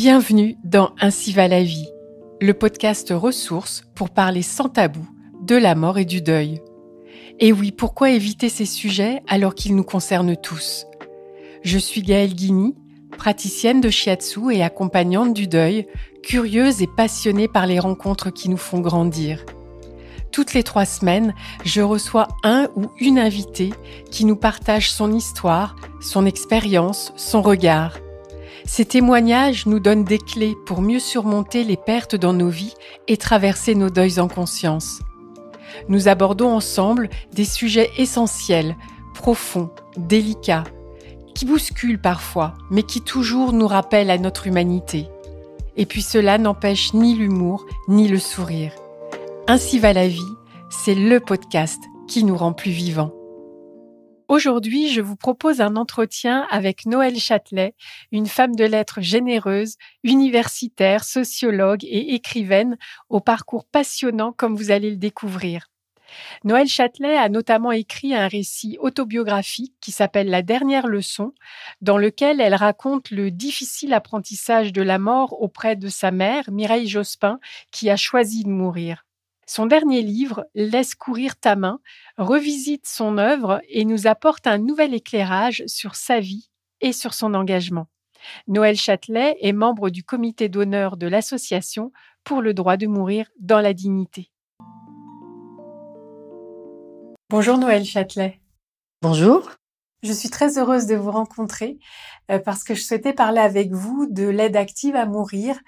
Bienvenue dans Ainsi va la vie, le podcast ressources pour parler sans tabou de la mort et du deuil. Et oui, pourquoi éviter ces sujets alors qu'ils nous concernent tous Je suis Gaëlle Guigny, praticienne de shiatsu et accompagnante du deuil, curieuse et passionnée par les rencontres qui nous font grandir. Toutes les trois semaines, je reçois un ou une invitée qui nous partage son histoire, son expérience, son regard – ces témoignages nous donnent des clés pour mieux surmonter les pertes dans nos vies et traverser nos deuils en conscience. Nous abordons ensemble des sujets essentiels, profonds, délicats, qui bousculent parfois, mais qui toujours nous rappellent à notre humanité. Et puis cela n'empêche ni l'humour, ni le sourire. Ainsi va la vie, c'est le podcast qui nous rend plus vivants. Aujourd'hui, je vous propose un entretien avec Noël Châtelet, une femme de lettres généreuse, universitaire, sociologue et écrivaine au parcours passionnant comme vous allez le découvrir. Noël Châtelet a notamment écrit un récit autobiographique qui s'appelle La dernière leçon, dans lequel elle raconte le difficile apprentissage de la mort auprès de sa mère, Mireille Jospin, qui a choisi de mourir. Son dernier livre, Laisse courir ta main, revisite son œuvre et nous apporte un nouvel éclairage sur sa vie et sur son engagement. Noël Châtelet est membre du comité d'honneur de l'association pour le droit de mourir dans la dignité. Bonjour Noël Châtelet. Bonjour. Je suis très heureuse de vous rencontrer euh, parce que je souhaitais parler avec vous de l'aide active à mourir,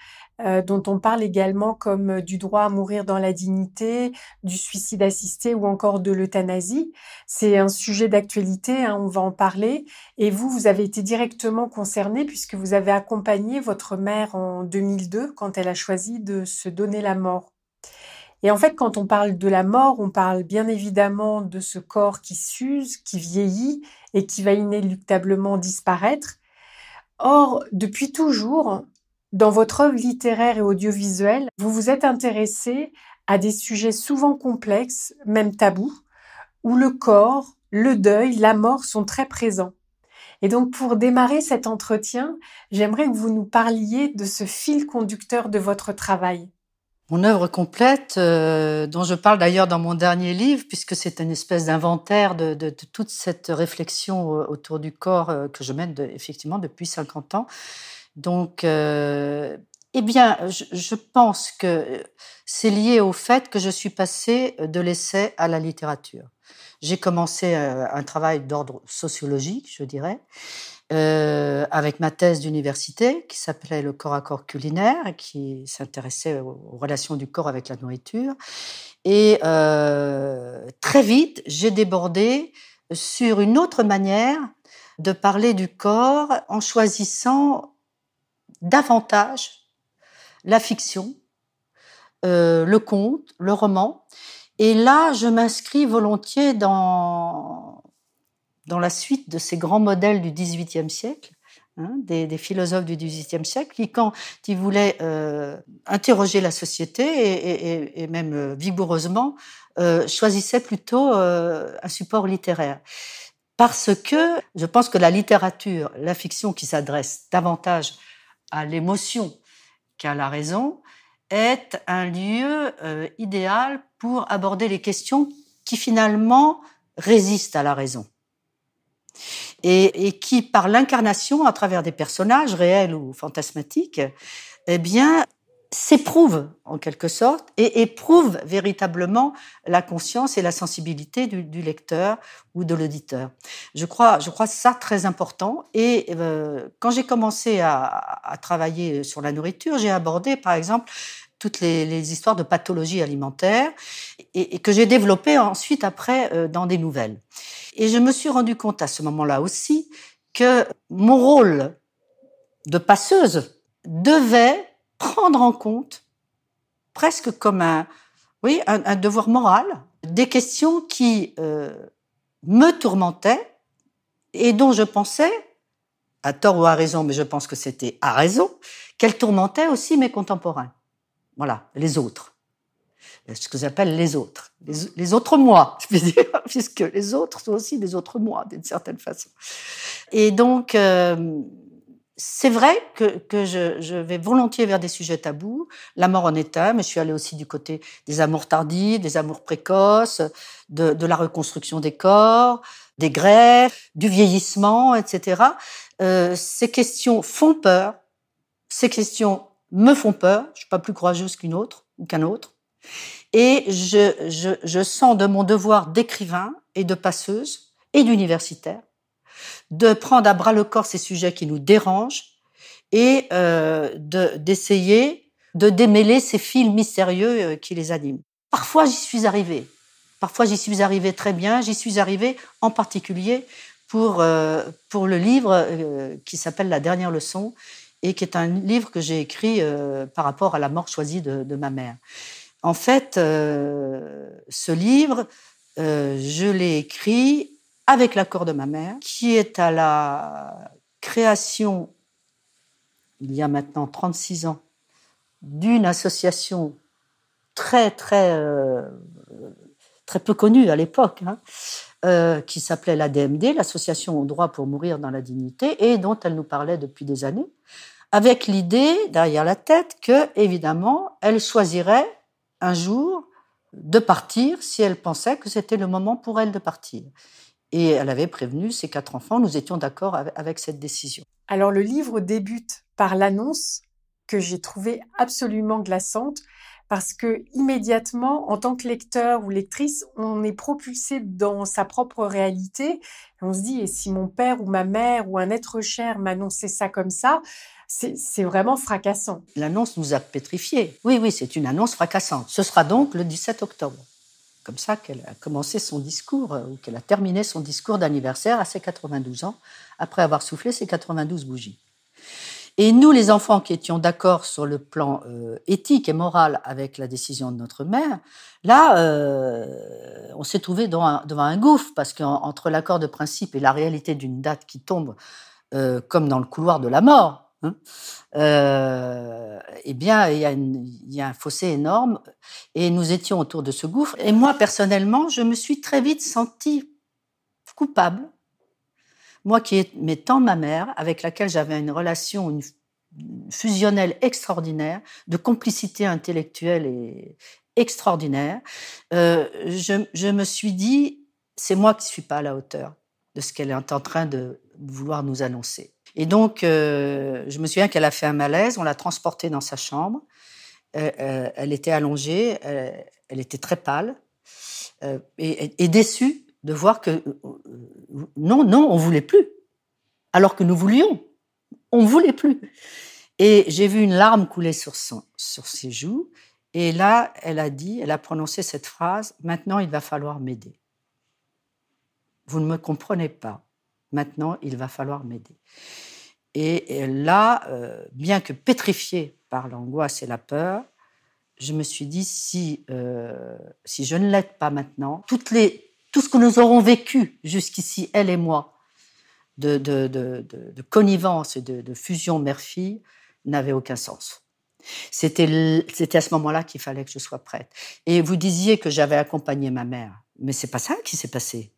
euh, dont on parle également comme euh, du droit à mourir dans la dignité, du suicide assisté ou encore de l'euthanasie. C'est un sujet d'actualité, hein, on va en parler. Et vous, vous avez été directement concerné puisque vous avez accompagné votre mère en 2002 quand elle a choisi de se donner la mort. Et en fait, quand on parle de la mort, on parle bien évidemment de ce corps qui s'use, qui vieillit et qui va inéluctablement disparaître. Or, depuis toujours, dans votre œuvre littéraire et audiovisuelle, vous vous êtes intéressé à des sujets souvent complexes, même tabous, où le corps, le deuil, la mort sont très présents. Et donc pour démarrer cet entretien, j'aimerais que vous nous parliez de ce fil conducteur de votre travail. Mon œuvre complète, euh, dont je parle d'ailleurs dans mon dernier livre, puisque c'est une espèce d'inventaire de, toute cette réflexion euh, autour du corps euh, que je mène effectivement depuis 50 ans, donc, euh, eh bien, je, pense que euh, c'est lié au fait que je suis passée euh, de l'essai à la littérature. J'ai commencé un travail d'ordre sociologique, je dirais, avec ma thèse d'université qui s'appelait Le corps à corps culinaire, qui s'intéressait aux relations du corps avec la nourriture. Et très vite, j'ai débordé sur une autre manière de parler du corps en choisissant davantage la fiction, euh, le conte, le roman. Et là, je m'inscris volontiers dans, dans la suite de ces grands modèles du XVIIIe siècle, hein, des, philosophes du XVIIIe siècle, qui, quand ils voulaient euh, interroger la société, et, même euh, vigoureusement, choisissaient plutôt un support littéraire parce que je pense que la littérature, la fiction qui s'adresse davantage à l'émotion qu'à la raison, est un lieu euh, idéal pour aborder les questions qui finalement résistent à la raison. Et, et qui, par l'incarnation, à travers des personnages réels ou fantasmatiques, eh bien, s'éprouve en quelque sorte et éprouve véritablement la conscience et la sensibilité du, du lecteur ou de l'auditeur. Je crois, je crois ça très important. Et euh, quand j'ai commencé à, à, travailler sur la nourriture, j'ai abordé par exemple toutes les, les histoires de pathologie alimentaire et, que j'ai développé ensuite après euh, dans des nouvelles. Et je me suis rendu compte à ce moment-là aussi que mon rôle de passeuse devait prendre en compte, presque comme un, oui, un, devoir moral, des questions qui euh, me tourmentaient et dont je pensais, à tort ou à raison, mais je pense que c'était à raison, qu'elles tourmentaient aussi mes contemporains. Voilà, les autres. Euh, ce que j'appelle les autres. Les, autres moi, je veux dire, puisque les autres sont aussi des autres moi, d'une certaine façon. Et donc, euh, c'est vrai que, je, vais volontiers vers des sujets tabous. La mort en état, mais je suis allée aussi du côté des amours tardives, des amours précoces, de, la reconstruction des corps, des greffes, du vieillissement, etc. Euh, ces questions font peur. Ces questions me font peur. Je ne suis pas plus courageuse qu'une autre ou qu'un autre. Et je sens de mon devoir d'écrivain et de passeuse et d'universitaire de prendre à bras le corps ces sujets qui nous dérangent et euh, d'essayer de, démêler ces fils mystérieux euh, qui les animent. Parfois, j'y suis arrivée. Parfois, j'y suis arrivée très bien. J'y suis arrivée en particulier pour, euh, pour le livre qui s'appelle La dernière leçon et qui est un livre que j'ai écrit par rapport à la mort choisie de ma mère. En fait, ce livre, je l'ai écrit avec l'accord de ma mère, qui est à la création, il y a maintenant 36 ans, d'une association très, très, euh, très peu connue à l'époque, hein, euh, qui s'appelait l'ADMD, l'Association au droit pour mourir dans la dignité, et dont elle nous parlait depuis des années, avec l'idée derrière la tête que, évidemment, elle choisirait un jour de partir si elle pensait que c'était le moment pour elle de partir. Et elle avait prévenu ses quatre enfants, nous étions d'accord avec cette décision. Alors le livre débute par l'annonce que j'ai trouvée absolument glaçante parce que immédiatement, en tant que lecteur ou lectrice, on est propulsé dans sa propre réalité. On se dit, et si mon père ou ma mère ou un être cher m'annonçait ça comme ça, c'est vraiment fracassant. L'annonce nous a pétrifiés. Oui, oui, c'est une annonce fracassante. Ce sera donc le 17 octobre comme ça qu'elle a commencé son discours, euh, ou qu'elle a terminé son discours d'anniversaire à ses 92 ans, après avoir soufflé ses 92 bougies. Et nous, les enfants qui étions d'accord sur le plan euh, éthique et moral avec la décision de notre mère, là, euh, on s'est trouvé devant un, gouffre, parce qu'entre l'accord de principe et la réalité d'une date qui tombe comme dans le couloir de la mort, Hein. Euh, eh bien, il y, a un fossé énorme et nous étions autour de ce gouffre. Et moi, personnellement, je me suis très vite sentie coupable. Moi qui aimais tant ma mère, avec laquelle j'avais une relation fusionnelle extraordinaire, de complicité intellectuelle et extraordinaire, euh, je, je me suis dit, c'est moi qui ne suis pas à la hauteur de ce qu'elle est en train de vouloir nous annoncer. Et donc, euh, je me souviens qu'elle a fait un malaise, on l'a transportée dans sa chambre. Euh, euh, elle était allongée, elle était très pâle et, déçue de voir que non, non, on voulait plus. Alors que nous voulions, on voulait plus. Et j'ai vu une larme couler sur, son, sur ses joues. Et là, elle a dit, elle a prononcé cette phrase, maintenant il va falloir m'aider. Vous ne me comprenez pas. Maintenant, il va falloir m'aider. Et, là, euh, bien que pétrifiée par l'angoisse et la peur, je me suis dit, si, euh, si je ne l'aide pas maintenant, toutes les, tout ce que nous aurons vécu jusqu'ici, elle et moi, de, de, connivence et de, fusion mère-fille, n'avait aucun sens. C'était, c'était à ce moment-là qu'il fallait que je sois prête. Et vous disiez que j'avais accompagné ma mère, mais c'est pas ça qui s'est passé.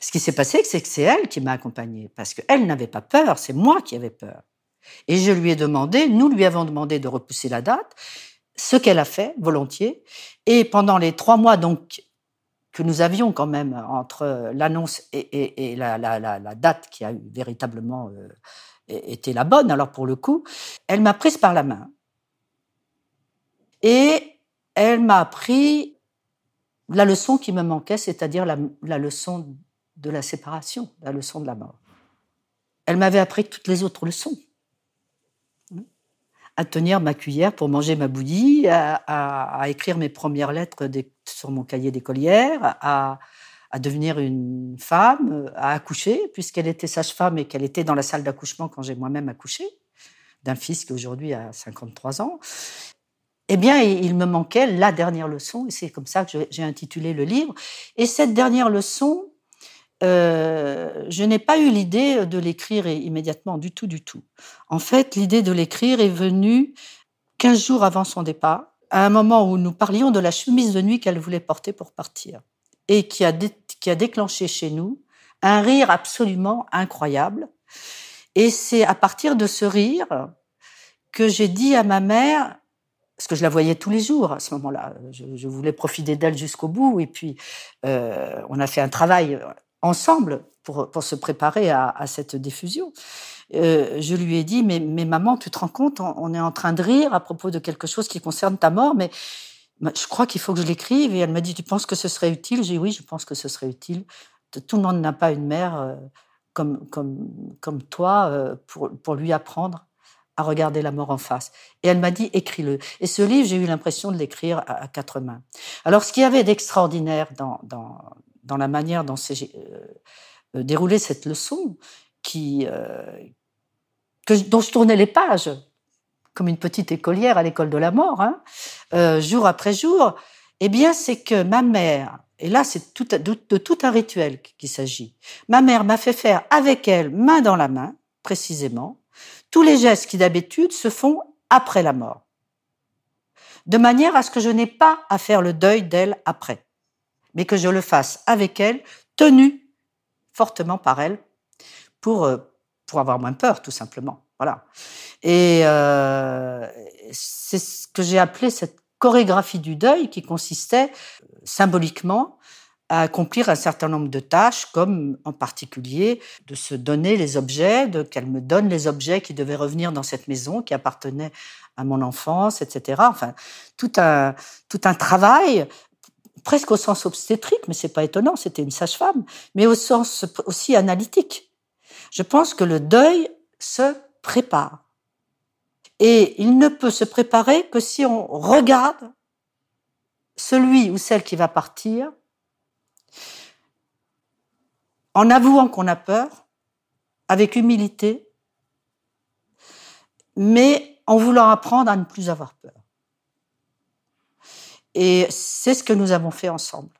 Ce qui s'est passé, c'est que c'est elle qui m'a accompagnée, parce qu'elle n'avait pas peur, c'est moi qui avais peur. Et je lui ai demandé, nous lui avons demandé de repousser la date, ce qu'elle a fait volontiers. Et pendant les trois mois donc que nous avions quand même entre l'annonce et, la, date qui a véritablement euh, été la bonne, alors pour le coup, elle m'a prise par la main. Et elle m'a appris la leçon qui me manquait, c'est-à-dire la leçon de la séparation, la leçon de la mort. Elle m'avait appris toutes les autres leçons. À tenir ma cuillère pour manger ma bouillie, à, écrire mes premières lettres sur mon cahier d'écolière, à, à devenir une femme, à accoucher, puisqu'elle était sage-femme et qu'elle était dans la salle d'accouchement quand j'ai moi-même accouché, d'un fils qui aujourd'hui a 53 ans. Eh bien, il me manquait la dernière leçon, et c'est comme ça que j'ai intitulé le livre. Et cette dernière leçon, euh, je n'ai pas eu l'idée de l'écrire immédiatement, du tout, du tout. En fait, l'idée de l'écrire est venue 15 jours avant son départ, à un moment où nous parlions de la chemise de nuit qu'elle voulait porter pour partir, et qui a, qui a déclenché chez nous un rire absolument incroyable. Et c'est à partir de ce rire que j'ai dit à ma mère, parce que je la voyais tous les jours à ce moment-là. Je, voulais profiter d'elle jusqu'au bout. Et puis, euh, on a fait un travail ensemble pour, pour se préparer à, à cette diffusion. Euh, je lui ai dit, mais, mais, maman, tu te rends compte, on, est en train de rire à propos de quelque chose qui concerne ta mort, mais je crois qu'il faut que je l'écrive. Et elle m'a dit, tu penses que ce serait utile J'ai dit, oui, je pense que ce serait utile. Tout le monde n'a pas une mère euh, comme, comme, comme toi euh, pour, pour lui apprendre à regarder la mort en face. Et elle m'a dit, écris-le. Et ce livre, j'ai eu l'impression de l'écrire à, à, quatre mains. Alors, ce qu'il y avait d'extraordinaire dans, dans, dans la manière dont s'est euh, euh cette leçon, qui, euh, dont je tournais les pages, comme une petite écolière à l'école de la mort, hein, euh, jour après jour, eh bien, c'est que ma mère, et là, c'est tout, de, tout un rituel qu'il s'agit, ma mère m'a fait faire avec elle, main dans la main, précisément, tous les gestes qui d'habitude se font après la mort, de manière à ce que je n'ai pas à faire le deuil d'elle après mais que je le fasse avec elle, tenu fortement par elle, pour, euh, pour avoir moins peur, tout simplement. Voilà. Et euh, c'est ce que j'ai appelé cette chorégraphie du deuil qui consistait euh, symboliquement à accomplir un certain nombre de tâches, comme en particulier de se donner les objets, de qu'elle me donne les objets qui devaient revenir dans cette maison qui appartenaient à mon enfance, etc. Enfin, tout un, tout un travail presque au sens obstétrique, mais c'est pas étonnant, c'était une sage-femme, mais au sens aussi analytique. Je pense que le deuil se prépare. Et il ne peut se préparer que si on regarde celui ou celle qui va partir en avouant qu'on a peur, avec humilité, mais en voulant apprendre à ne plus avoir peur. Et c'est ce que nous avons fait ensemble.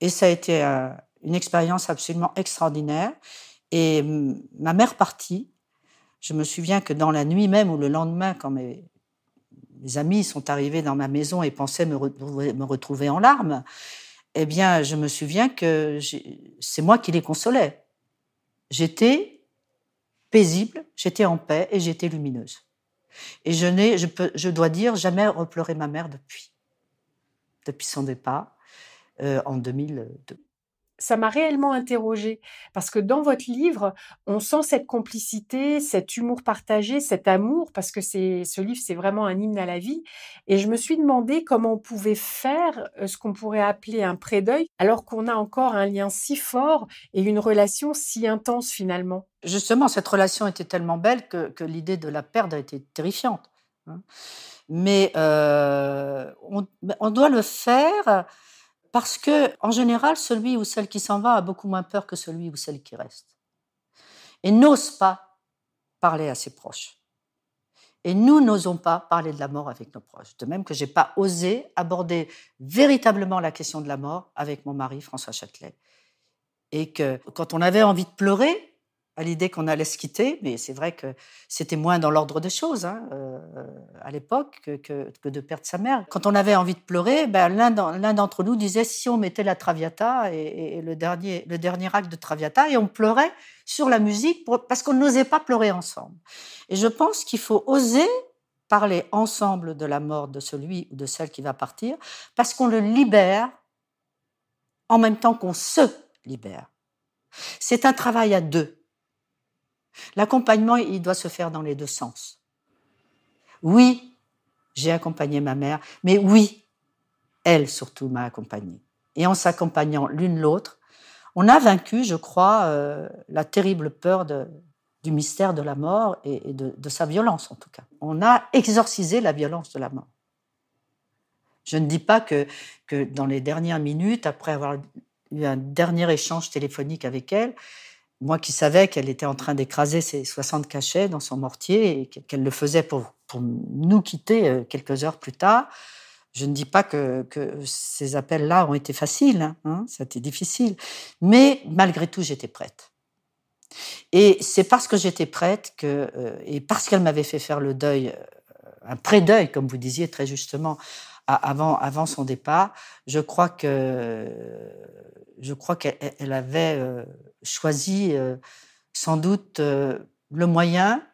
Et ça a été euh, une expérience absolument extraordinaire. Et ma mère partie, je me souviens que dans la nuit même ou le lendemain, quand mes, amis sont arrivés dans ma maison et pensaient me, retrouver en larmes, eh bien, je me souviens que c'est moi qui les consolais. J'étais paisible, j'étais en paix et j'étais lumineuse. Et je, je, je dois dire, jamais repleurer ma mère depuis depuis son départ euh, en 2002 ça m'a réellement interrogée parce que dans votre livre, on sent cette complicité, cet humour partagé, cet amour parce que c'est ce livre, c'est vraiment un hymne à la vie. Et je me suis demandé comment on pouvait faire euh, ce qu'on pourrait appeler un pré-deuil alors qu'on a encore un lien si fort et une relation si intense finalement. Justement, cette relation était tellement belle que, que l'idée de la perdre été terrifiante. Hein. Euh, mais on, doit le faire parce que, en général, celui ou celle qui s'en va a beaucoup moins peur que celui ou celle qui reste. Et n'ose pas parler à ses proches. Et nous n'osons pas parler de la mort avec nos proches. De même que j'ai pas osé aborder véritablement la question de la mort avec mon mari François Châtelet. Et que quand on avait envie de pleurer, à l'idée qu'on allait se quitter, mais c'est vrai que c'était moins dans l'ordre des choses hein, euh, à l'époque que, de perdre sa mère. Quand on avait envie de pleurer, ben, l'un d'entre nous disait si on mettait la Traviata et, le, dernier, le dernier acte de Traviata, et on pleurait sur la musique parce qu'on n'osait pas pleurer ensemble. Et je pense qu'il faut oser parler ensemble de la mort de celui ou de celle qui va partir, parce qu'on le libère en même temps qu'on se libère. C'est un travail à deux. L'accompagnement, il doit se faire dans les deux sens. Oui, j'ai accompagné ma mère, mais oui, elle surtout m'a accompagnée. Et en s'accompagnant l'une l'autre, on a vaincu, je crois, euh, la terrible peur du mystère de la mort et, de, sa violence, en tout cas. On a exorcisé la violence de la mort. Je ne dis pas que dans les dernières minutes, après avoir eu un dernier échange téléphonique avec elle, moi qui savais qu'elle était en train d'écraser ses 60 cachets dans son mortier et qu'elle le faisait pour, nous quitter euh, quelques heures plus tard, je ne dis pas que, ces appels-là ont été faciles, hein, hein ça a difficile, mais malgré tout, j'étais prête. Et c'est parce que j'étais prête que, euh, et parce qu'elle m'avait fait faire le deuil, euh, un pré-deuil, comme vous disiez très justement, avant, son départ. Je crois que je crois qu'elle avait euh, choisi euh, sans doute euh, le moyen,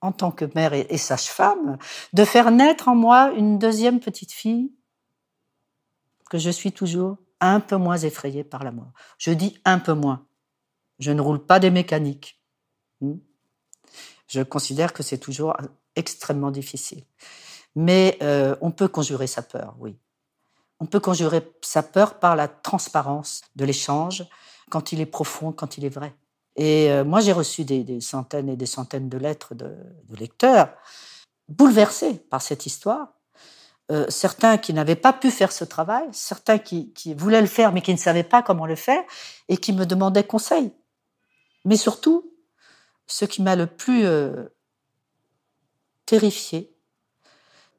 en tant que mère et, sage-femme, de faire naître en moi une deuxième petite fille que je suis toujours un peu moins effrayée par la mort. Je dis un peu moins. Je ne roule pas des mécaniques. Hmm. Je considère que c'est toujours extrêmement difficile. Mais euh, on peut conjurer sa peur, oui. On peut conjurer sa peur par la transparence de l'échange, quand il est profond, quand il est vrai. Et euh, moi, j'ai reçu des, centaines et des centaines de lettres de, lecteurs bouleversés par cette histoire. Euh, certains qui n'avaient pas pu faire ce travail, certains qui, voulaient le faire mais qui ne savaient pas comment le faire et qui me demandaient conseil. Mais surtout, ce qui m'a le plus terrifiée, terrifié,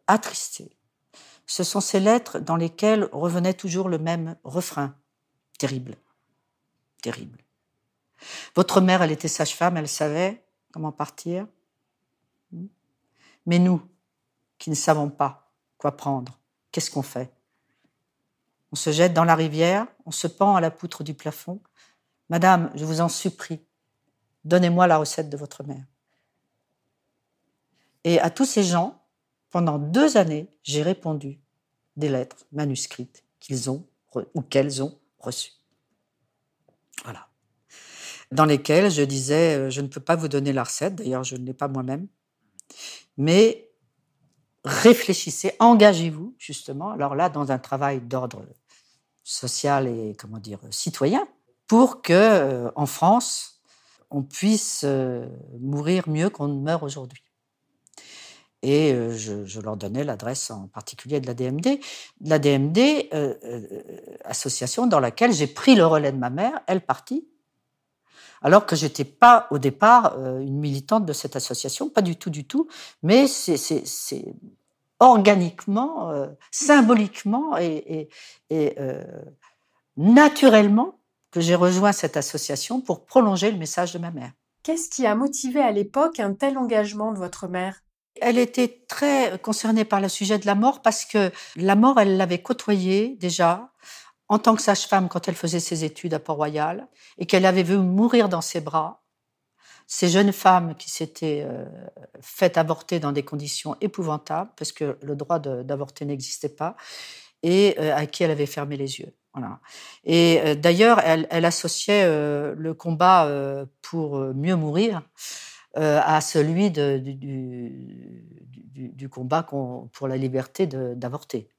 attristé. Ce sont ces lettres dans lesquelles revenait toujours le même refrain. Terrible. Terrible. Votre mère, elle était sage-femme, elle savait comment partir. Mais nous, qui ne savons pas quoi prendre, qu'est-ce qu'on fait On se jette dans la rivière, on se pend à la poutre du plafond. Madame, je vous en supplie, donnez-moi la recette de votre mère. Et à tous ces gens pendant deux années, j'ai répondu des lettres manuscrites qu'ils ont ou qu'elles ont reçues. Voilà. Dans lesquelles je disais, euh, je ne peux pas vous donner la recette, d'ailleurs je ne l'ai pas moi-même, mais réfléchissez, engagez-vous justement, alors là dans un travail d'ordre social et comment dire citoyen, pour que euh, en France on puisse euh, mourir mieux qu'on ne meurt aujourd'hui et je, leur donnais l'adresse en particulier de la DMD. La DMD, association dans laquelle j'ai pris le relais de ma mère, elle partie, alors que j'étais pas au départ une militante de cette association, pas du tout, du tout, mais c'est organiquement, symboliquement et, naturellement que j'ai rejoint cette association pour prolonger le message de ma mère. Qu'est-ce qui a motivé à l'époque un tel engagement de votre mère elle était très concernée par le sujet de la mort parce que la mort, elle l'avait côtoyée déjà en tant que sage-femme quand elle faisait ses études à Port-Royal et qu'elle avait vu mourir dans ses bras ces jeunes femmes qui s'étaient euh, faites avorter dans des conditions épouvantables parce que le droit d'avorter n'existait pas et euh, à qui elle avait fermé les yeux. Voilà. Et euh, d'ailleurs, elle, associait le combat pour mieux mourir euh, à celui du, combat pour la liberté d'avorter.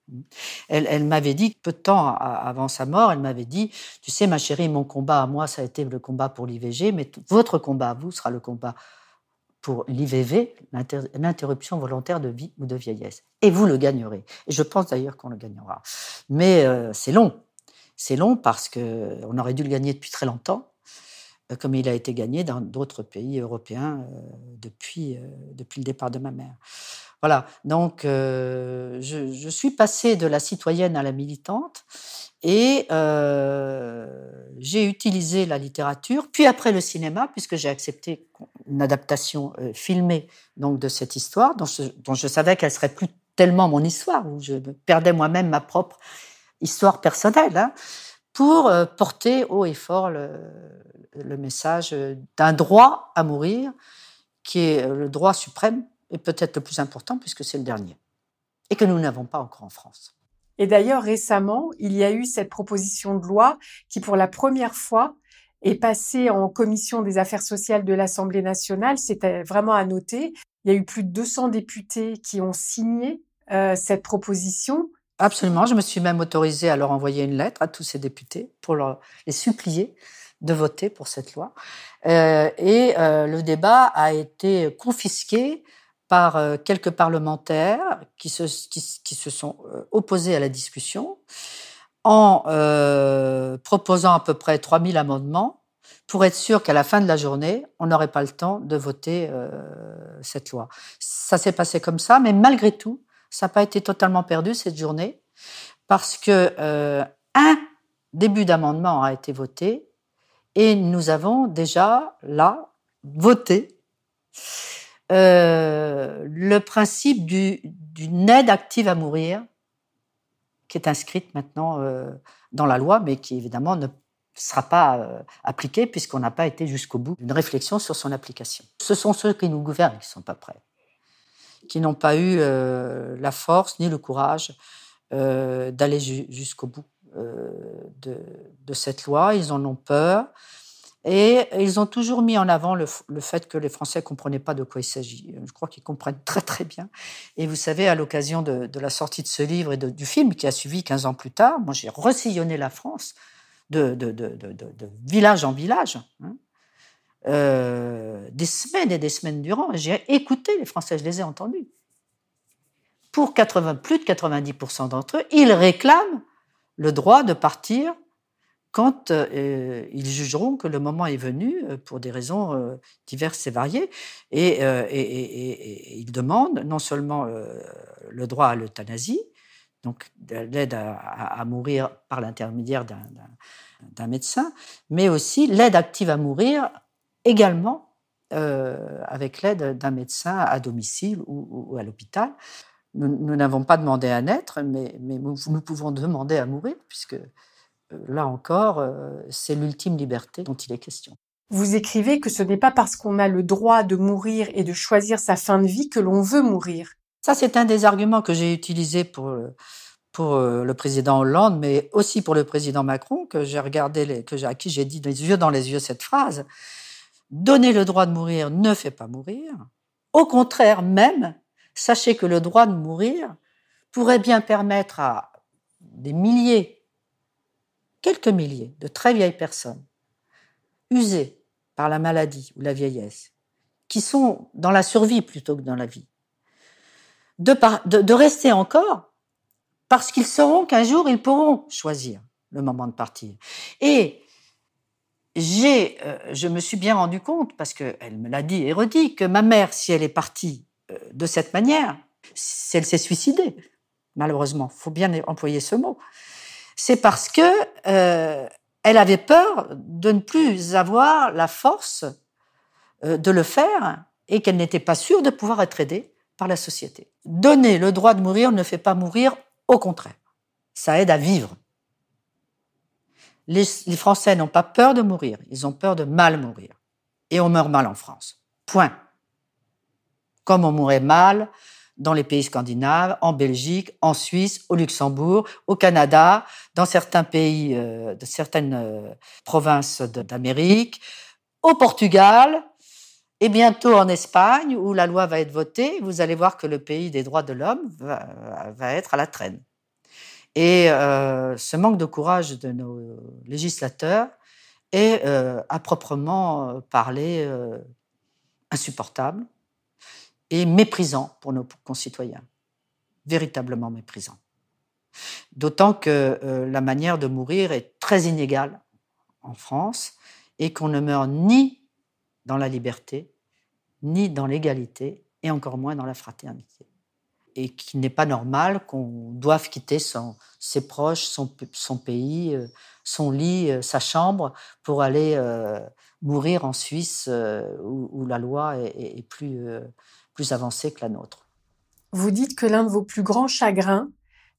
Elle, m'avait dit, peu de temps avant sa mort, elle m'avait dit, tu sais ma chérie, mon combat à moi, ça a été le combat pour l'IVG, mais votre combat à vous sera le combat pour l'IVV, l'interruption volontaire de vie ou de vieillesse. Et vous le gagnerez. Et je pense d'ailleurs qu'on le gagnera. Mais euh, c'est long. C'est long parce qu'on aurait dû le gagner depuis très longtemps. Euh, comme il a été gagné dans d'autres pays européens euh, depuis, euh, depuis le départ de ma mère. Voilà, donc je, suis passée de la citoyenne à la militante et j'ai utilisé la littérature, puis après le cinéma, puisque j'ai accepté une adaptation filmée donc, de cette histoire, dont je, dont je savais qu'elle serait plus tellement mon histoire, où je perdais moi-même ma propre histoire personnelle. Hein pour euh, porter haut et fort le, message d'un droit à mourir, qui est euh, le droit suprême et peut-être le plus important puisque c'est le dernier, et que nous n'avons pas encore en France. Et d'ailleurs, récemment, il y a eu cette proposition de loi qui, pour la première fois, est passée en commission des affaires sociales de l'Assemblée nationale. C'était euh, vraiment à noter. Il y a eu plus de 200 députés qui ont signé cette proposition Absolument. Je me suis même autorisée à leur envoyer une lettre à tous ces députés pour leur, les supplier de voter pour cette loi. Euh, et euh, le débat a été confisqué par euh, quelques parlementaires qui se, qui, qui se sont opposés à la discussion en proposant à peu près 3000 amendements pour être sûr qu'à la fin de la journée, on n'aurait pas le temps de voter cette loi. Ça s'est passé comme ça, mais malgré tout, ça n'a pas été totalement perdu cette journée parce que euh, un début d'amendement a été voté et nous avons déjà là voté euh, le principe d'une aide active à mourir qui est inscrite maintenant euh, dans la loi, mais qui évidemment ne sera pas appliquée puisqu'on n'a pas été jusqu'au bout d'une réflexion sur son application. Ce sont ceux qui nous gouvernent qui ne sont pas prêts qui n'ont pas eu euh, la force ni le courage euh, d'aller jusqu'au bout euh, de, cette loi. Ils en ont peur. Et ils ont toujours mis en avant le, fait que les Français ne comprenaient pas de quoi il s'agit. Je crois qu'ils comprennent très très bien. Et vous savez, à l'occasion de, la sortie de ce livre et du film qui a suivi 15 ans plus tard, moi j'ai ressillonné la France de, village en village. Hein. Euh, des semaines et des semaines durant. J'ai écouté les Français, je les ai entendus. Pour 80, plus de 90% d'entre eux, ils réclament le droit de partir quand euh, ils jugeront que le moment est venu euh, pour des raisons diverses et variées. Et, ils demandent non seulement le droit à l'euthanasie, donc l'aide à, à, mourir par l'intermédiaire d'un médecin, mais aussi l'aide active à mourir également euh, avec l'aide d'un médecin à domicile ou, à l'hôpital. Nous n'avons pas demandé à naître, mais, nous, pouvons demander à mourir, puisque euh, là encore, euh, c'est l'ultime liberté dont il est question. Vous écrivez que ce n'est pas parce qu'on a le droit de mourir et de choisir sa fin de vie que l'on veut mourir. Ça, c'est un des arguments que j'ai utilisé pour le, pour le président Hollande, mais aussi pour le président Macron, que j'ai regardé, que j'ai, à qui j'ai dit les yeux dans les yeux cette phrase. Donner le droit de mourir ne fait pas mourir. Au contraire même, sachez que le droit de mourir pourrait bien permettre à des milliers, quelques milliers de très vieilles personnes, usées par la maladie ou la vieillesse, qui sont dans la survie plutôt que dans la vie, de, rester encore parce qu'ils sauront qu'un jour ils pourront choisir le moment de partir. Et euh, je me suis bien rendu compte, parce qu'elle me l'a dit et redit, que ma mère, si elle est partie euh, de cette manière, si elle s'est suicidée, malheureusement, faut bien employer ce mot, c'est parce que euh, elle avait peur de ne plus avoir la force de le faire et qu'elle n'était pas sûre de pouvoir être aidée par la société. Donner le droit de mourir ne fait pas mourir, au contraire, ça aide à vivre les, Français n'ont pas peur de mourir, ils ont peur de mal mourir. Et on meurt mal en France. Point. Comme on mourrait mal dans les pays scandinaves, en Belgique, en Suisse, au Luxembourg, au Canada, dans certains pays, euh, de certaines euh, provinces d'Amérique, au Portugal et bientôt en Espagne, où la loi va être votée. Vous allez voir que le pays des droits de l'homme va, être à la traîne. Et euh, ce manque de courage de nos législateurs est, euh, à proprement euh, parler, insupportable et méprisant pour nos concitoyens, véritablement méprisant. D'autant que la manière de mourir est très inégale en France et qu'on ne meurt ni dans la liberté, ni dans l'égalité, et encore moins dans la fraternité et qu'il n'est pas normal qu'on doive quitter ses proches, son, pays, euh, son lit, euh, sa chambre pour aller euh, mourir en Suisse où, la loi est, plus, plus avancée que la nôtre. Vous dites que l'un de vos plus grands chagrins,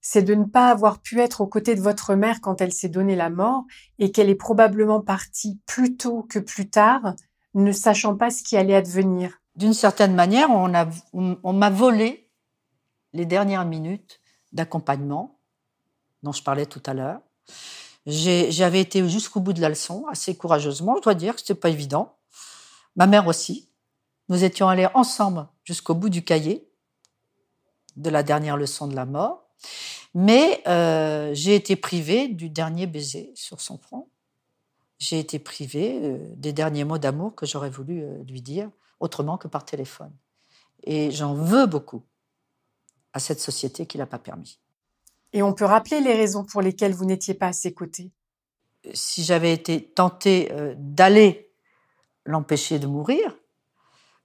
c'est de ne pas avoir pu être aux côtés de votre mère quand elle s'est donnée la mort et qu'elle est probablement partie plus tôt que plus tard, ne sachant pas ce qui allait advenir. D'une certaine manière, on m'a on, volé les dernières minutes d'accompagnement dont je parlais tout à l'heure. J'avais été jusqu'au bout de la leçon, assez courageusement, je dois dire que ce n'était pas évident. Ma mère aussi. Nous étions allés ensemble jusqu'au bout du cahier de la dernière leçon de la mort. Mais euh, j'ai été privée du dernier baiser sur son front. J'ai été privée euh, des derniers mots d'amour que j'aurais voulu euh, lui dire autrement que par téléphone. Et j'en veux beaucoup à cette société qui l'a pas permis. Et on peut rappeler les raisons pour lesquelles vous n'étiez pas à ses côtés. Si j'avais été tentée euh, d'aller l'empêcher de mourir,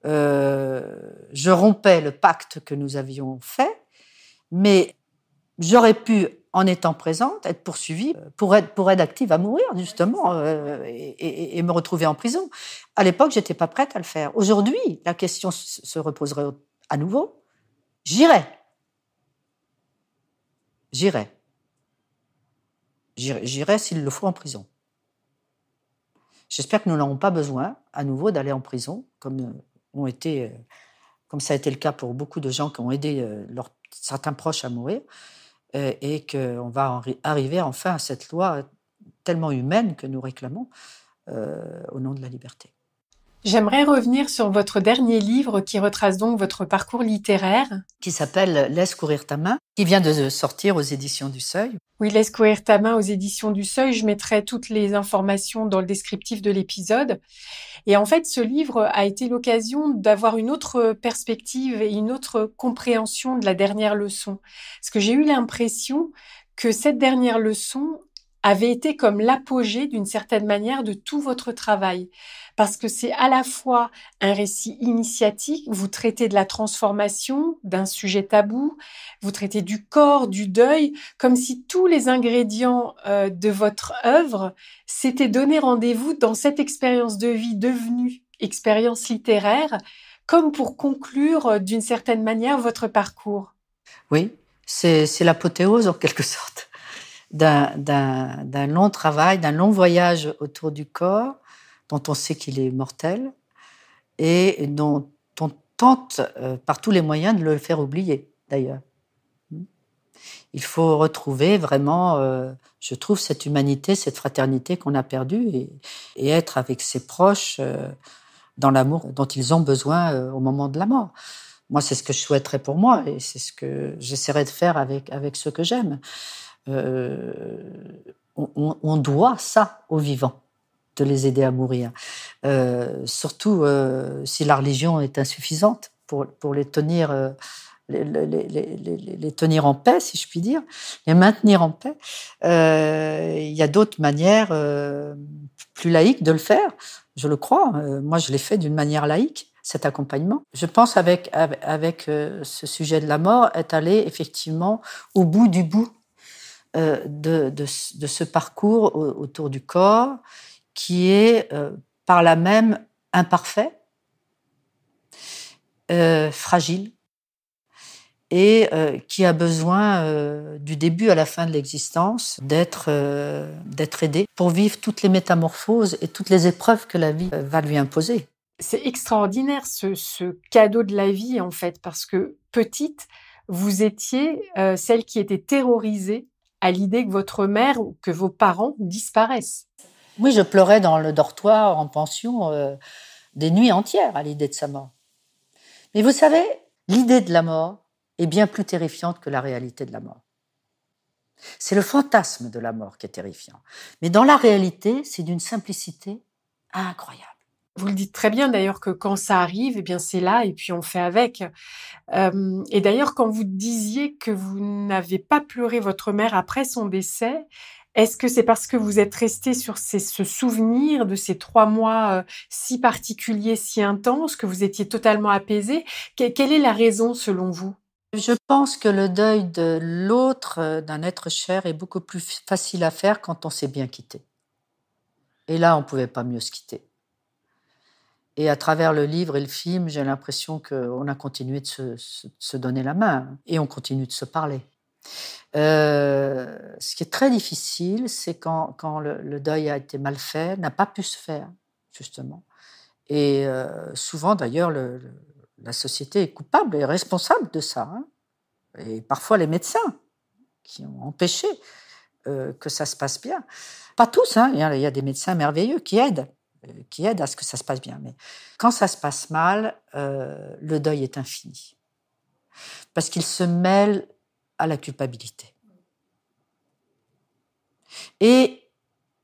euh, je rompais le pacte que nous avions fait, mais j'aurais pu, en étant présente, être poursuivie pour être pour aide active à mourir, justement, euh, et, et, me retrouver en prison. À l'époque, j'étais pas prête à le faire. Aujourd'hui, la question se reposerait à nouveau. J'irai, J'irai. J'irai s'il le faut en prison. J'espère que nous n'aurons pas besoin, à nouveau, d'aller en prison, comme, euh, ont été, euh, comme ça a été le cas pour beaucoup de gens qui ont aidé euh, certains proches à mourir, et qu'on va arriver enfin à cette loi tellement humaine que nous réclamons au nom de la liberté. J'aimerais revenir sur votre dernier livre qui retrace donc votre parcours littéraire. Qui s'appelle Laisse courir ta main, qui vient de sortir aux éditions du Seuil. Oui, Laisse courir ta main aux éditions du Seuil. Je mettrai toutes les informations dans le descriptif de l'épisode. Et en fait, ce livre a été l'occasion d'avoir une autre perspective et une autre compréhension de la dernière leçon. Parce que j'ai eu l'impression que cette dernière leçon avait été comme l'apogée d'une certaine manière de tout votre travail. Parce que c'est à la fois un récit initiatique, vous traitez de la transformation, d'un sujet tabou, vous traitez du corps, du deuil, comme si tous les ingrédients euh, de votre œuvre s'étaient donné rendez-vous dans cette expérience de vie devenue expérience littéraire, comme pour conclure euh, d'une certaine manière votre parcours. Oui, c'est l'apothéose en quelque sorte d'un long travail, d'un long voyage autour du corps, dont on sait qu'il est mortel, et dont on tente euh, par tous les moyens de le faire oublier, d'ailleurs. Hmm. Il faut retrouver vraiment, euh, je trouve, cette humanité, cette fraternité qu'on a perdue et, être avec ses proches euh, dans l'amour dont ils ont besoin au moment de la mort. Moi, c'est ce que je souhaiterais pour moi et c'est ce que j'essaierai de faire avec, avec ceux que j'aime. Euh, on, doit ça aux vivants, de les aider à mourir. Euh, surtout euh, si la religion est insuffisante pour, pour les tenir. Les, tenir en paix, si je puis dire, les maintenir en paix. il y a d'autres manières plus laïques de le faire, je le crois. moi, je l'ai fait d'une manière laïque, cet accompagnement. Je pense, avec, avec, ce sujet de la mort, est allé effectivement au bout du bout euh, de, de, ce parcours autour du corps qui est euh, par là même imparfait, euh, fragile, et qui a besoin du début à la fin de l'existence d'être d'être aidé pour vivre toutes les métamorphoses et toutes les épreuves que la vie va lui imposer. C'est extraordinaire ce, cadeau de la vie en fait, parce que petite, vous étiez celle qui était terrorisée à l'idée que votre mère ou que vos parents disparaissent. Oui, je pleurais dans le dortoir en pension euh, des nuits entières à l'idée de sa mort. Mais vous savez, l'idée de la mort est bien plus terrifiante que la réalité de la mort. C'est le fantasme de la mort qui est terrifiant. Mais dans la réalité, c'est d'une simplicité incroyable. Vous le dites très bien d'ailleurs que quand ça arrive, eh bien c'est là et puis on fait avec. et d'ailleurs, quand vous disiez que vous n'avez pas pleuré votre mère après son décès, est-ce que c'est parce que vous êtes resté sur ce souvenir de ces trois mois si particuliers, si intenses, que vous étiez totalement apaisé Quelle est la raison selon vous je pense que le deuil de l'autre, d'un être cher, est beaucoup plus facile à faire quand on s'est bien quitté. Et là, on ne pouvait pas mieux se quitter. Et à travers le livre et le film, j'ai l'impression qu'on a continué de se, donner la main et on continue de se parler. Euh, ce qui est très difficile, c'est quand, le, deuil a été mal fait, n'a pas pu se faire, justement. Et euh, souvent, d'ailleurs, le, la société est coupable et responsable de ça. Hein. Et parfois, les médecins qui ont empêché euh, que ça se passe bien. Pas tous, hein, il y a des médecins merveilleux qui aident. Euh, qui aide à ce que ça se passe bien. Mais quand ça se passe mal, euh, le deuil est infini. Parce qu'il se mêle à la culpabilité. Et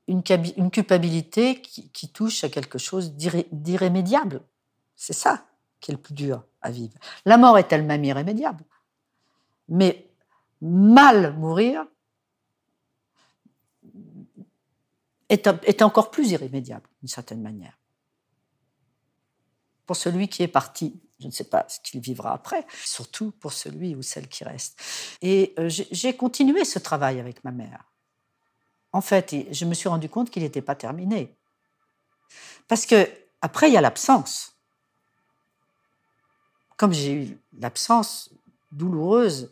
une, culpabilité qui, touche à quelque chose d'irrémédiable. C'est ça qui est le plus dur à vivre. La mort est elle-même irrémédiable. Mais mal mourir, est, encore plus irrémédiable, d'une certaine manière. Pour celui qui est parti, je ne sais pas ce qu'il vivra après, surtout pour celui ou celle qui reste. Et euh, j'ai continué ce travail avec ma mère. En fait, je me suis rendu compte qu'il n'était pas terminé. Parce que après, il y a l'absence. Comme j'ai eu l'absence douloureuse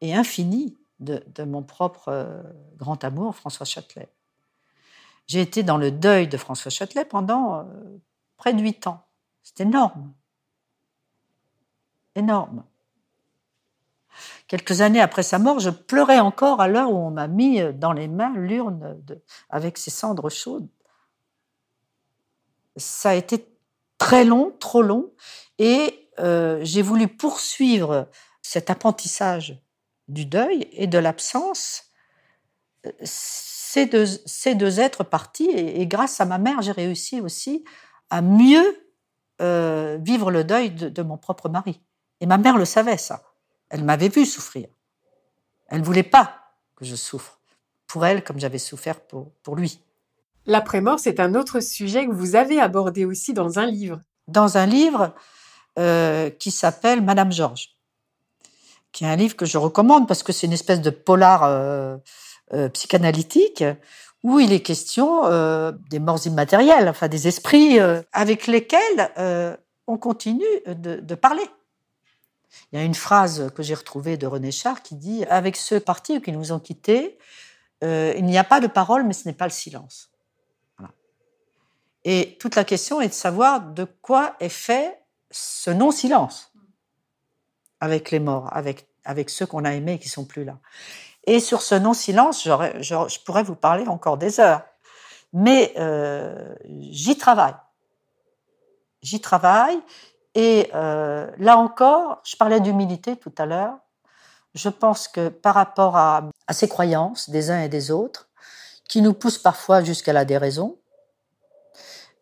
et infinie de, de mon propre euh, grand amour, François Châtelet. J'ai été dans le deuil de François Châtelet pendant euh, près de huit ans. C'est énorme. Énorme. Quelques années après sa mort, je pleurais encore à l'heure où on m'a mis euh, dans les mains l'urne avec ses cendres chaudes. Ça a été très long, trop long, et euh, j'ai voulu poursuivre cet apprentissage du deuil et de l'absence ces deux, ces deux êtres partis, et, grâce à ma mère, j'ai réussi aussi à mieux euh, vivre le deuil de, mon propre mari. Et ma mère le savait, ça. Elle m'avait vu souffrir. Elle ne voulait pas que je souffre pour elle comme j'avais souffert pour, pour lui. L'après-mort, c'est un autre sujet que vous avez abordé aussi dans un livre. Dans un livre euh, qui s'appelle Madame Georges, qui est un livre que je recommande parce que c'est une espèce de polar. Euh, euh, psychanalytique où il est question euh, des morts immatérielles, enfin des esprits euh, avec lesquels on continue de, parler. Il y a une phrase que j'ai retrouvée de René Char qui dit Avec ceux partis ou qui nous ont quittés, il n'y a pas de parole, mais ce n'est pas le silence. Et toute la question est de savoir de quoi est fait ce non-silence avec les morts, avec, avec ceux qu'on a aimés et qui sont plus là. Et sur ce non-silence, je pourrais vous parler encore des heures. Mais euh, j'y travaille. J'y travaille. Et euh, là encore, je parlais d'humilité tout à l'heure. Je pense que par rapport à, ces croyances des uns et des autres, qui nous poussent parfois jusqu'à la déraison,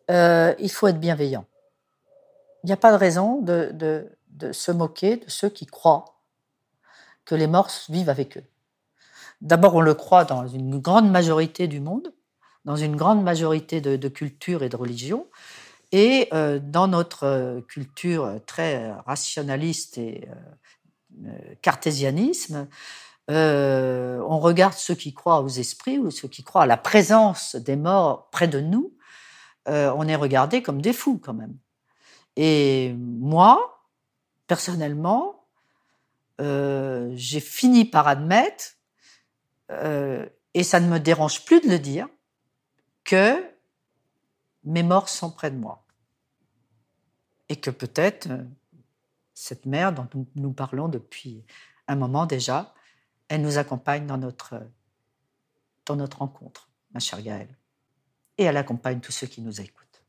euh, il faut être bienveillant. Il n'y a pas de raison de, de se moquer de ceux qui croient que les morts vivent avec eux. D'abord, on le croit dans une grande majorité du monde, dans une grande majorité de, cultures et de religions. Et euh, dans notre euh, culture très rationaliste et euh, cartésianisme, on regarde ceux qui croient aux esprits ou ceux qui croient à la présence des morts près de nous, on est regardé comme des fous quand même. Et moi, personnellement, j'ai fini par admettre euh, et ça ne me dérange plus de le dire, que mes morts sont près de moi. Et que peut-être euh, cette mère dont nous, parlons depuis un moment déjà, elle nous accompagne dans notre, dans notre rencontre, ma chère Gaëlle. Et elle accompagne tous ceux qui nous écoutent.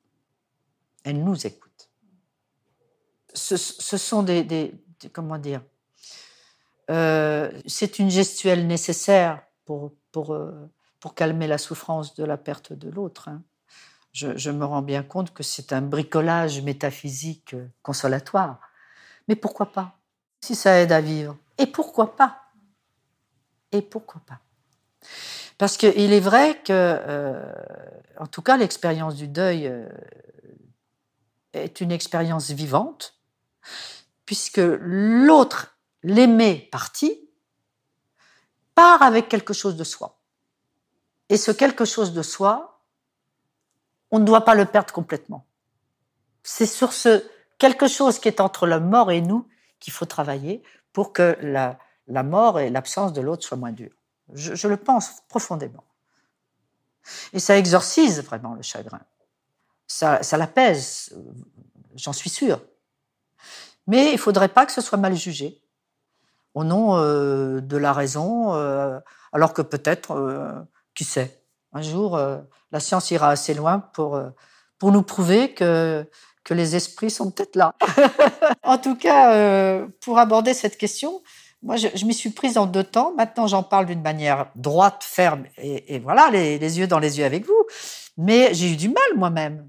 Elle nous écoute. Ce, sont des, Comment dire euh, C'est une gestuelle nécessaire pour, euh, pour, calmer la souffrance de la perte de l'autre. Hein. Je, me rends bien compte que c'est un bricolage métaphysique euh, consolatoire. Mais pourquoi pas Si ça aide à vivre. Et pourquoi pas Et pourquoi pas Parce qu'il est vrai que, euh, en tout cas, l'expérience du deuil est une expérience vivante, puisque l'autre, l'aimé parti, part avec quelque chose de soi. Et ce quelque chose de soi, on ne doit pas le perdre complètement. C'est sur ce quelque chose qui est entre la mort et nous qu'il faut travailler pour que la, mort et l'absence de l'autre soient moins dures. Je, le pense profondément. Et ça exorcise vraiment le chagrin. Ça, ça l'apaise, j'en suis sûre. Mais il faudrait pas que ce soit mal jugé au nom euh, de la raison, euh, alors que peut-être, euh, qui sait, un jour, la science ira assez loin pour, pour nous prouver que, que les esprits sont peut-être là. en tout cas, pour aborder cette question, moi, je, m'y suis prise en deux temps. Maintenant, j'en parle d'une manière droite, ferme, et, voilà, les, yeux dans les yeux avec vous. Mais j'ai eu du mal moi-même.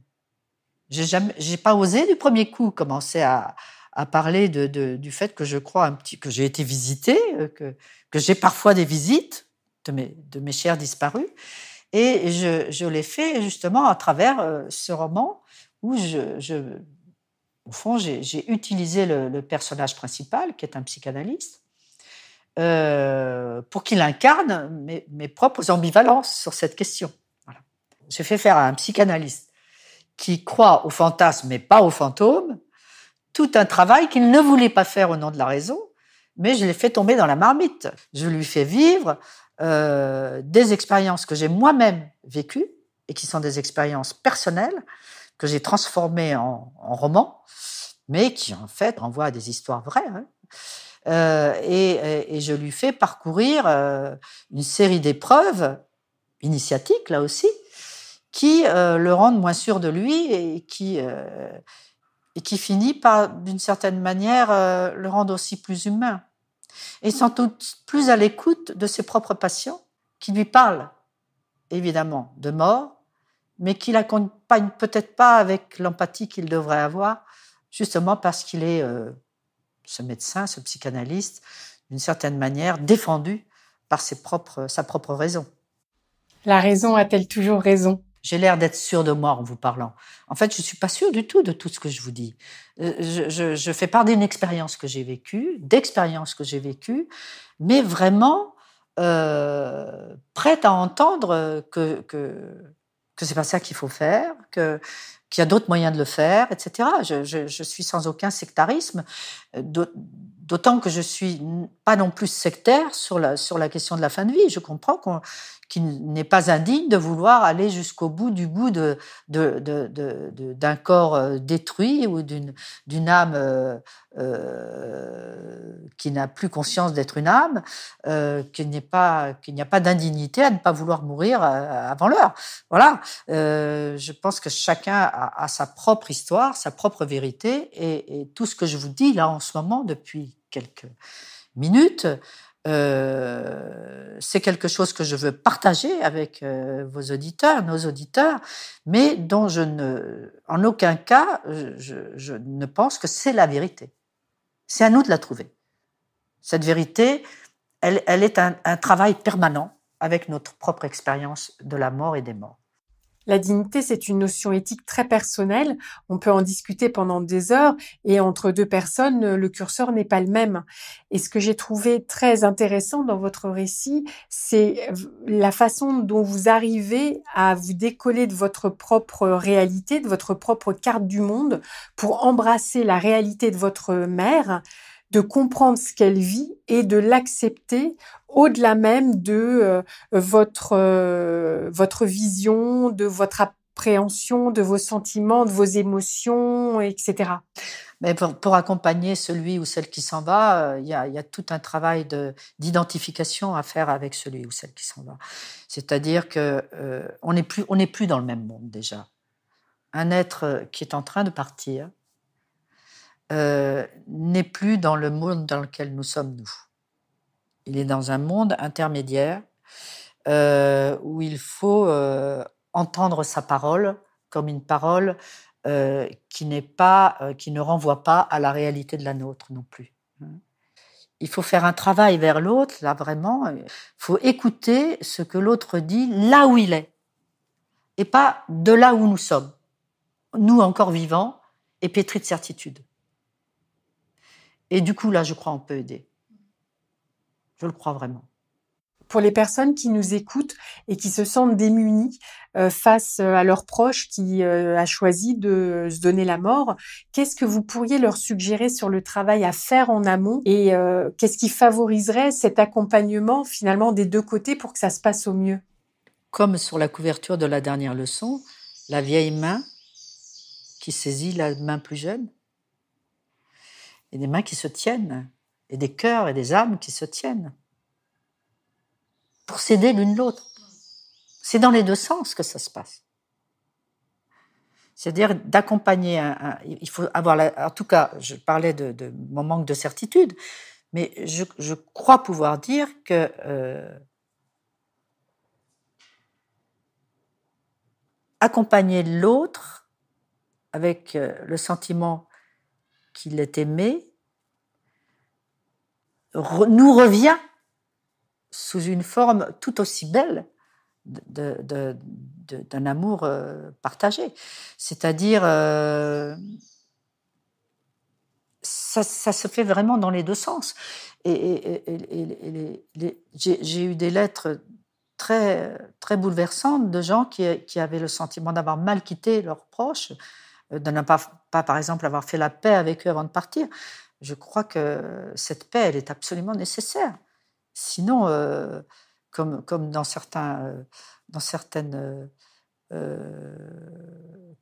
J'ai jamais, j'ai pas osé du premier coup commencer à, à parler du fait que je crois un petit, que j'ai été visitée, euh, que, j'ai parfois des visites de mes, de mes chers disparus. Et je, l'ai fait justement à travers euh, ce roman où je, au fond, j'ai utilisé le, personnage principal, qui est un psychanalyste, euh, pour qu'il incarne mes, propres ambivalences sur cette question. Voilà. J'ai fait faire à un psychanalyste qui croit aux fantasmes mais pas aux fantômes, tout un travail qu'il ne voulait pas faire au nom de la raison, mais je l'ai fait tomber dans la marmite. Je lui fais vivre euh, des expériences que j'ai moi-même vécues et qui sont des expériences personnelles que j'ai transformées en, roman, mais qui en fait renvoient à des histoires vraies. Hein. Euh, et, je lui fais parcourir euh, une série d'épreuves initiatiques, là aussi, qui le rendent moins sûr de lui et qui et qui finit par, d'une certaine manière, euh, le rendre aussi plus humain. Et sans doute plus à l'écoute de ses propres patients qui lui parlent, évidemment, de mort, mais qui l'accompagnent peut-être pas avec l'empathie qu'il devrait avoir, justement parce qu'il est, euh, ce médecin, ce psychanalyste, d'une certaine manière, défendu par ses propres, sa propre raison. La raison a-t-elle toujours raison j'ai l'air d'être sûre de moi en vous parlant. En fait, je ne suis pas sûre du tout de tout ce que je vous dis. Euh, je, fais part d'une expérience que j'ai vécue, d'expériences que j'ai vécues, mais vraiment euh, prête à entendre que, que, que ce n'est pas ça qu'il faut faire, que, qu'il y a d'autres moyens de le faire, etc. Je, suis sans aucun sectarisme. Euh, d'autres, D'autant que je suis pas non plus sectaire sur la, sur la question de la fin de vie. Je comprends qu'il n'est pas indigne de vouloir aller jusqu'au bout du bout d'un de, de, de, corps euh, détruit ou d'une âme euh, euh, qui n'a plus conscience d'être une âme, euh, qu'il n'y a pas d'indignité à ne pas vouloir mourir avant l'heure. Voilà. je pense que chacun a, sa propre histoire, sa propre vérité et, et tout ce que je vous dis là en ce moment depuis quelques minutes. Euh, c'est quelque chose que je veux partager avec euh, vos auditeurs, nos auditeurs, mais dont je ne, en aucun cas, je, ne pense que c'est la vérité. C'est à nous de la trouver. Cette vérité, elle, elle est un travail permanent avec notre propre expérience de la mort et des morts. La dignité, c'est une notion éthique très personnelle. On peut en discuter pendant des heures et entre deux personnes, le curseur n'est pas le même. Et ce que j'ai trouvé très intéressant dans votre récit, c'est la façon dont vous arrivez à vous décoller de votre propre réalité, de votre propre carte du monde pour embrasser la réalité de votre mère de comprendre ce qu'elle vit et de l'accepter au-delà même de euh, votre, euh, votre vision, de votre appréhension, de vos sentiments, de vos émotions, etc. Mais pour, accompagner celui ou celle qui s'en va, euh, il y, a tout un travail d'identification à faire avec celui ou celle qui s'en va. C'est-à-dire que on n'est plus, on plus dans le même monde déjà. Un être qui est en train de partir, euh, n'est plus dans le monde dans lequel nous sommes, nous. Il est dans un monde intermédiaire euh, où il faut euh, entendre sa parole comme une parole qui, n'est pas, qui ne renvoie pas à la réalité de la nôtre non plus. Mmh. Il faut faire un travail vers l'autre, là vraiment. Il faut écouter ce que l'autre dit là où il est et pas de là où nous sommes, nous encore vivants et pétris de certitude. Et du coup, là, je crois, qu'on peut aider. Je le crois vraiment. Pour les personnes qui nous écoutent et qui se sentent démunies euh, face euh, à leur proche qui euh, a choisi de se donner la mort, qu'est-ce que vous pourriez leur suggérer sur le travail à faire en amont et qu'est-ce qui favoriserait cet accompagnement finalement des deux côtés pour que ça se passe au mieux Comme sur la couverture de la dernière leçon, la vieille main qui saisit la main plus jeune et des mains qui se tiennent, et des cœurs et des âmes qui se tiennent, pour s'aider l'une l'autre. C'est dans les deux sens que ça se passe. C'est-à-dire d'accompagner. il faut avoir, en tout cas, je parlais de, mon manque de certitude, mais je, crois pouvoir dire que euh, accompagner l'autre avec euh, le sentiment qu'il est aimé nous revient sous une forme tout aussi belle d'un amour euh, partagé. C'est-à-dire, euh, ça, se fait vraiment dans les deux sens. Et, j'ai eu des lettres très, très bouleversantes de gens qui avaient le sentiment d'avoir mal quitté leurs proches euh, de ne pas, par exemple, avoir fait la paix avec eux avant de partir. Je crois que cette paix, elle est absolument nécessaire. Sinon, euh, comme, comme dans, certains, euh, dans certaines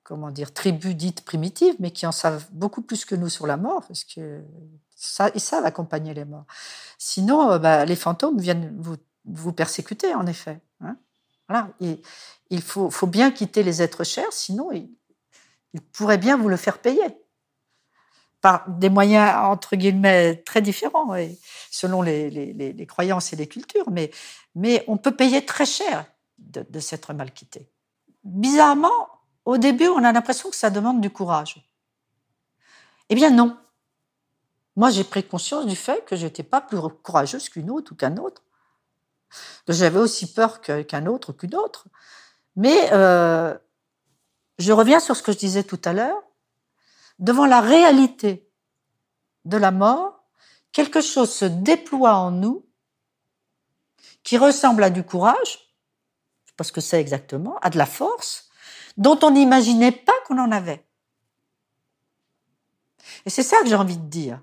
comment dire, tribus dites primitives, mais qui en savent beaucoup plus que nous sur la mort, parce que ça, ils savent accompagner les morts. Sinon, bah, les fantômes viennent vous, vous persécuter, en effet. Hein. il faut, faut, bien quitter les êtres chers, sinon il pourrait bien vous le faire payer par des moyens entre guillemets très différents selon les, croyances et les cultures, mais, mais on peut payer très cher de, s'être mal quitté. Bizarrement, au début, on a l'impression que ça demande du courage. Eh bien non. Moi, j'ai pris conscience du fait que je n'étais pas plus courageuse qu'une autre ou qu'un autre, j'avais aussi peur qu'un autre ou qu'une autre. Mais euh, je reviens sur ce que je disais tout à l'heure, devant la réalité de la mort, quelque chose se déploie en nous qui ressemble à du courage, je ne sais pas ce que c'est exactement, à de la force, dont on n'imaginait pas qu'on en avait. Et c'est ça que j'ai envie de dire.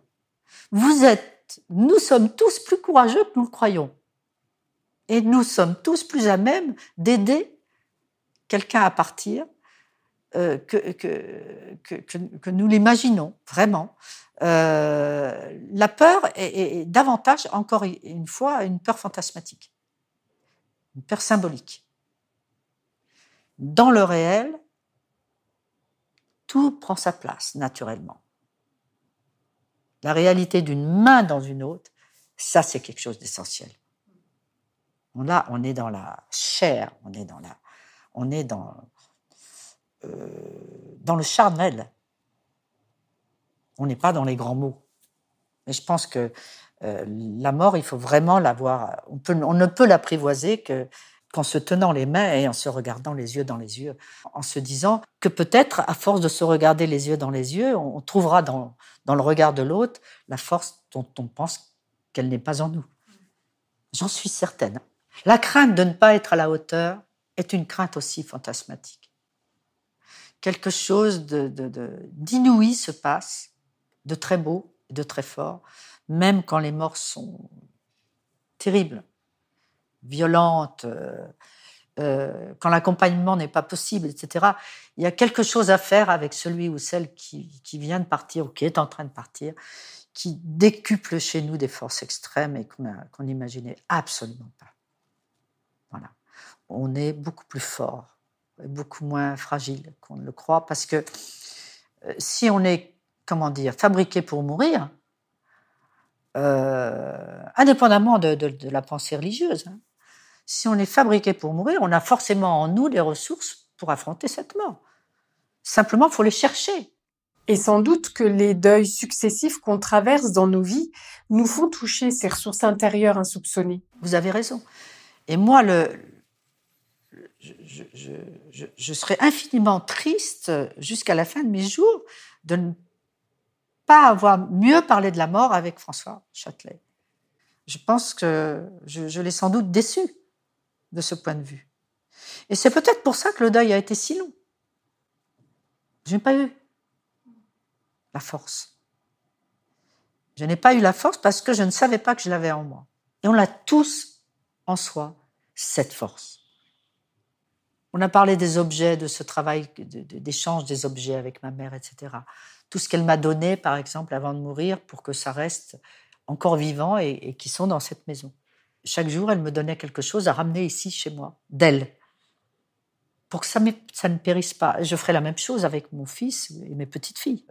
Vous êtes, nous sommes tous plus courageux que nous le croyons. Et nous sommes tous plus à même d'aider quelqu'un à partir euh, que, nous l'imaginons vraiment. Euh, la peur est, davantage, encore une fois, une peur fantasmatique, une peur symbolique. Dans le réel, tout prend sa place naturellement. La réalité d'une main dans une autre, ça c'est quelque chose d'essentiel. Là, on est dans la chair, on est dans la, on est dans, dans le charnel. On n'est pas dans les grands mots. Mais je pense que euh, la mort, il faut vraiment l'avoir... On, ne peut l'apprivoiser que qu'en se tenant les mains et en se regardant les yeux dans les yeux, en se disant que peut-être, à force de se regarder les yeux dans les yeux, on, trouvera dans, dans le regard de l'autre la force dont on pense qu'elle n'est pas en nous. J'en suis certaine. La crainte de ne pas être à la hauteur est une crainte aussi fantasmatique quelque chose d'inouï se passe, de très beau, de très fort, même quand les morts sont terribles, violentes, euh, euh, quand l'accompagnement n'est pas possible, etc. Il y a quelque chose à faire avec celui ou celle qui, vient de partir ou qui est en train de partir, qui décuple chez nous des forces extrêmes et qu'on n'imaginait absolument pas. Voilà. On est beaucoup plus fort beaucoup moins fragile qu'on ne le croit, parce que euh, si on est, comment dire, fabriqué pour mourir, euh, indépendamment de, la pensée religieuse, hein, si on est fabriqué pour mourir, on a forcément en nous des ressources pour affronter cette mort. Simplement, il faut les chercher. Et sans doute que les deuils successifs qu'on traverse dans nos vies nous font toucher ces ressources intérieures insoupçonnées. Vous avez raison. Et moi, le, je, je, je, je, serais infiniment triste jusqu'à la fin de mes jours de ne pas avoir mieux parlé de la mort avec François Châtelet. Je pense que je, l'ai sans doute déçu de ce point de vue. Et c'est peut-être pour ça que le deuil a été si long. Je n'ai pas eu la force. Je n'ai pas eu la force parce que je ne savais pas que je l'avais en moi. Et on l'a tous en soi, cette force. On a parlé des objets, de ce travail d'échange des objets avec ma mère, etc. Tout ce qu'elle m'a donné, par exemple, avant de mourir, pour que ça reste encore vivant et, qui sont dans cette maison. Chaque jour, elle me donnait quelque chose à ramener ici chez moi, d'elle, pour que ça, ne périsse pas. Je ferai la même chose avec mon fils et mes petites filles.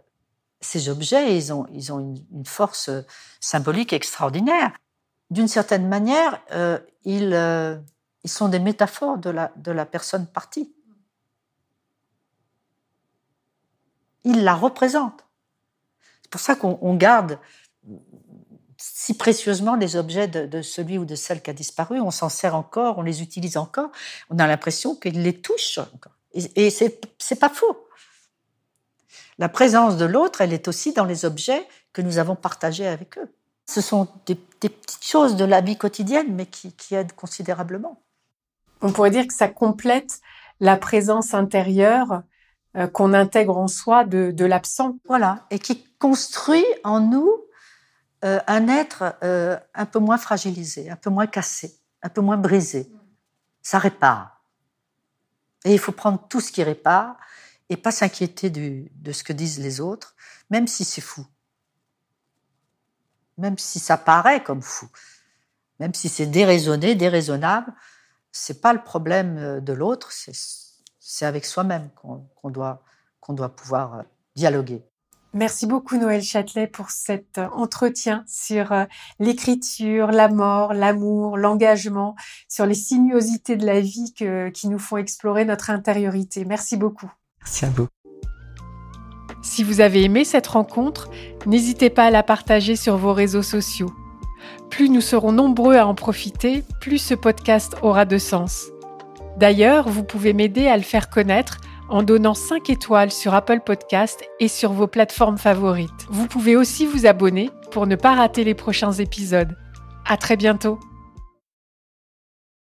Ces objets, ils ont, une, force euh, symbolique extraordinaire. D'une certaine manière, euh, ils, euh, ils sont des métaphores de la, de la personne partie. Ils la représentent. C'est pour ça qu'on garde si précieusement les objets de, celui ou de celle qui a disparu. On s'en sert encore, on les utilise encore. On a l'impression qu'il les touche encore. Et, et c'est pas faux. La présence de l'autre, elle est aussi dans les objets que nous avons partagés avec eux. Ce sont des, petites choses de la vie quotidienne, mais qui, qui aident considérablement on pourrait dire que ça complète la présence intérieure euh, qu'on intègre en soi de, de l'absent. Voilà, et qui construit en nous euh, un être euh, un peu moins fragilisé, un peu moins cassé, un peu moins brisé. Ça répare. Et il faut prendre tout ce qui répare et pas s'inquiéter de ce que disent les autres, même si c'est fou. Même si ça paraît comme fou. Même si c'est déraisonné, déraisonnable c'est pas le problème euh, de l'autre, c'est avec soi-même qu'on doit, doit pouvoir euh, dialoguer. Merci beaucoup Noël Châtelet pour cet euh, entretien sur l'écriture, la mort, l'amour, l'engagement, sur les sinuosités de la vie qui nous font explorer notre intériorité. Merci beaucoup. Merci à vous. Si vous avez aimé cette rencontre, n'hésitez pas à la partager sur vos réseaux sociaux plus nous serons nombreux à en profiter, plus ce podcast aura de sens. D'ailleurs, vous pouvez m'aider à le faire connaître en donnant 5 étoiles sur Apple Podcast et sur vos plateformes favorites. Vous pouvez aussi vous abonner pour ne pas rater les prochains épisodes. À très bientôt!